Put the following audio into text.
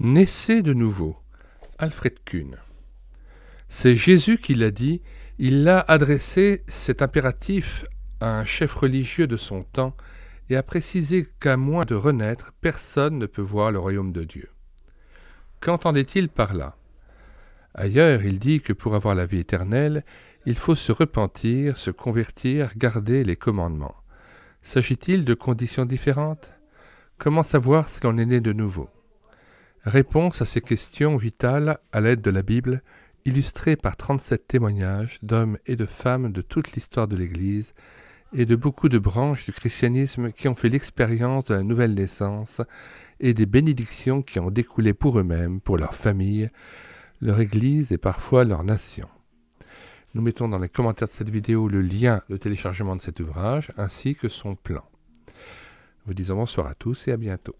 Naissez de nouveau. Alfred Kuhn. C'est Jésus qui l'a dit, il l'a adressé cet impératif à un chef religieux de son temps et a précisé qu'à moins de renaître, personne ne peut voir le royaume de Dieu. Qu'entendait-il par là Ailleurs, il dit que pour avoir la vie éternelle, il faut se repentir, se convertir, garder les commandements. S'agit-il de conditions différentes Comment savoir si l'on est né de nouveau Réponse à ces questions vitales à l'aide de la Bible, illustrée par 37 témoignages d'hommes et de femmes de toute l'histoire de l'Église et de beaucoup de branches du christianisme qui ont fait l'expérience de la nouvelle naissance et des bénédictions qui ont découlé pour eux-mêmes, pour leur famille, leur Église et parfois leur nation. Nous mettons dans les commentaires de cette vidéo le lien le téléchargement de cet ouvrage ainsi que son plan. Nous vous disons bonsoir à tous et à bientôt.